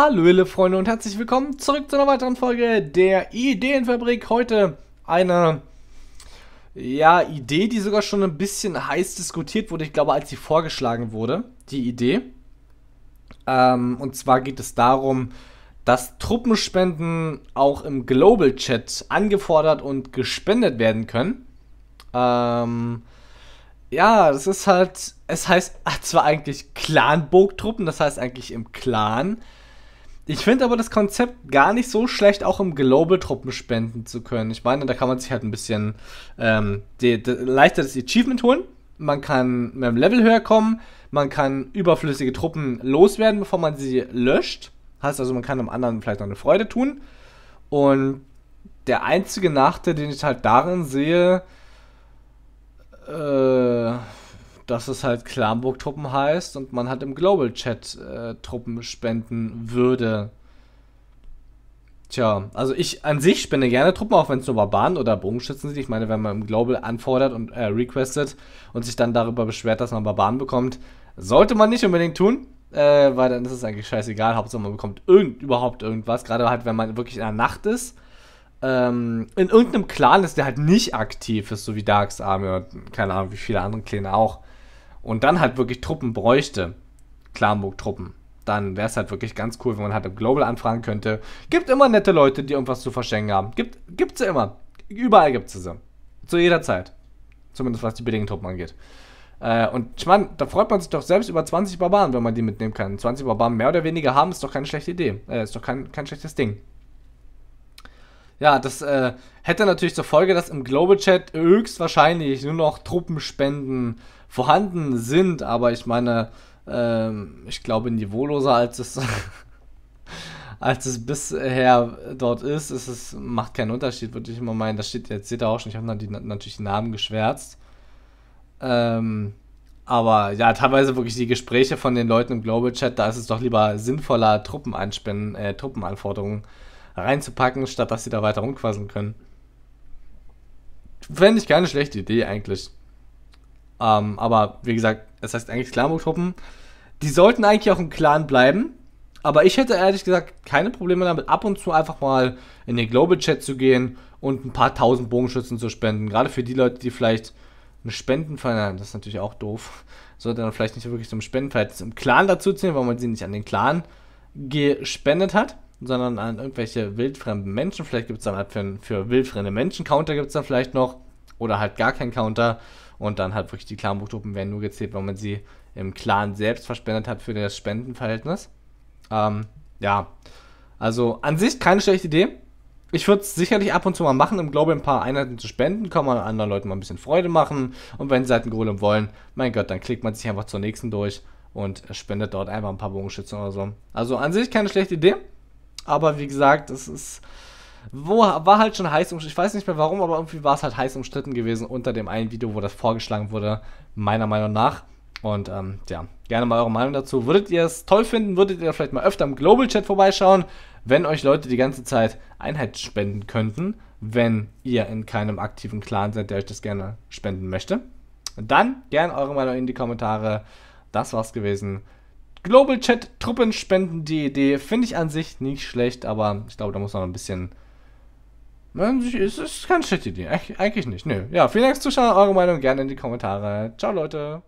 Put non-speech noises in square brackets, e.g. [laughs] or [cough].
Hallo liebe Freunde und herzlich willkommen zurück zu einer weiteren Folge der Ideenfabrik. Heute eine ja, Idee, die sogar schon ein bisschen heiß diskutiert wurde, ich glaube, als sie vorgeschlagen wurde, die Idee. Ähm, und zwar geht es darum, dass Truppenspenden auch im Global Chat angefordert und gespendet werden können. Ähm, ja, das ist halt, es heißt zwar eigentlich Clan-Burg-Truppen, das heißt eigentlich im Clan, ich finde aber das Konzept gar nicht so schlecht, auch im Global Truppen spenden zu können. Ich meine, da kann man sich halt ein bisschen ähm, die, die, leichter das Achievement holen. Man kann mit dem Level höher kommen. Man kann überflüssige Truppen loswerden, bevor man sie löscht. Heißt also, man kann einem anderen vielleicht noch eine Freude tun. Und der einzige Nachteil, den ich halt darin sehe, äh, dass es halt Klamburg-Truppen heißt und man halt im Global Chat äh, Truppen spenden würde. Tja, also ich an sich spende gerne Truppen, auch wenn es nur Barbaren oder Bogenschützen sind. Ich meine, wenn man im Global anfordert und äh, requestet und sich dann darüber beschwert, dass man Barbaren bekommt, sollte man nicht unbedingt tun, äh, weil dann ist es eigentlich scheißegal. Hauptsache man bekommt irgend, überhaupt irgendwas, gerade halt, wenn man wirklich in der Nacht ist. Ähm, in irgendeinem Clan ist, der halt nicht aktiv ist, so wie Darks Army oder keine Ahnung, wie viele andere Clans auch und dann halt wirklich Truppen bräuchte, Klamburg-Truppen, dann wäre es halt wirklich ganz cool, wenn man halt im Global anfragen könnte. Gibt immer nette Leute, die irgendwas zu verschenken haben. Gibt, gibt sie immer. Überall gibt es sie. Zu jeder Zeit. Zumindest was die billigen Truppen angeht. Äh, und ich meine, da freut man sich doch selbst über 20 Barbaren, wenn man die mitnehmen kann. 20 Barbaren mehr oder weniger haben, ist doch keine schlechte Idee. Äh, ist doch kein, kein schlechtes Ding. Ja, das äh, hätte natürlich zur Folge, dass im Global Chat höchstwahrscheinlich nur noch Truppenspenden äh, vorhanden sind, aber ich meine, ähm, ich glaube niveauloser als es, [laughs] als es bisher dort ist, ist es, macht keinen Unterschied, würde ich immer meinen. Das steht, jetzt seht ihr auch schon, ich habe natürlich die Namen geschwärzt. Ähm, aber ja, teilweise wirklich die Gespräche von den Leuten im Global Chat, da ist es doch lieber sinnvoller, Truppenanspenden, äh, Truppenanforderungen reinzupacken, statt dass sie da weiter rumquasseln können. Fände ich keine schlechte Idee eigentlich. Ähm, aber wie gesagt, es heißt eigentlich Clanburg-Truppen. Die sollten eigentlich auch im Clan bleiben. Aber ich hätte ehrlich gesagt keine Probleme damit, ab und zu einfach mal in den Global Chat zu gehen und ein paar tausend Bogenschützen zu spenden. Gerade für die Leute, die vielleicht eine Spendenverhältnis, das ist natürlich auch doof, sollte dann vielleicht nicht wirklich zum Spendenverhältnis im Clan dazuziehen, weil man sie nicht an den Clan gespendet hat, sondern an irgendwelche wildfremden Menschen. Vielleicht gibt es dann halt für, für wildfremde Menschen Counter gibt es dann vielleicht noch oder halt gar keinen Counter. Und dann halt wirklich die Clan-Buchgruppen werden nur gezählt, wenn man sie im Clan selbst verspendet hat für das Spendenverhältnis. Ähm, ja, also an sich keine schlechte Idee. Ich würde es sicherlich ab und zu mal machen, im Global ein paar Einheiten zu spenden, kann man anderen Leuten mal ein bisschen Freude machen. Und wenn sie halt einen Golem wollen, mein Gott, dann klickt man sich einfach zur nächsten durch und spendet dort einfach ein paar Bogenschützen oder so. Also an sich keine schlechte Idee. Aber wie gesagt, es ist wo war halt schon heiß umstritten. Ich weiß nicht mehr warum, aber irgendwie war es halt heiß umstritten gewesen unter dem einen Video, wo das vorgeschlagen wurde, meiner Meinung nach. Und ähm, ja, gerne mal eure Meinung dazu. Würdet ihr es toll finden? Würdet ihr vielleicht mal öfter im Global Chat vorbeischauen, wenn euch Leute die ganze Zeit Einheit spenden könnten, wenn ihr in keinem aktiven Clan seid, der euch das gerne spenden möchte? Dann gerne eure Meinung in die Kommentare. Das war's gewesen. Global Chat Truppen spenden, die Idee finde ich an sich nicht schlecht, aber ich glaube, da muss man ein bisschen es ist kein shit Idee. Eig eigentlich nicht. Nö. Ja, vielen Dank fürs Zuschauen. Eure Meinung gerne in die Kommentare. Ciao, Leute.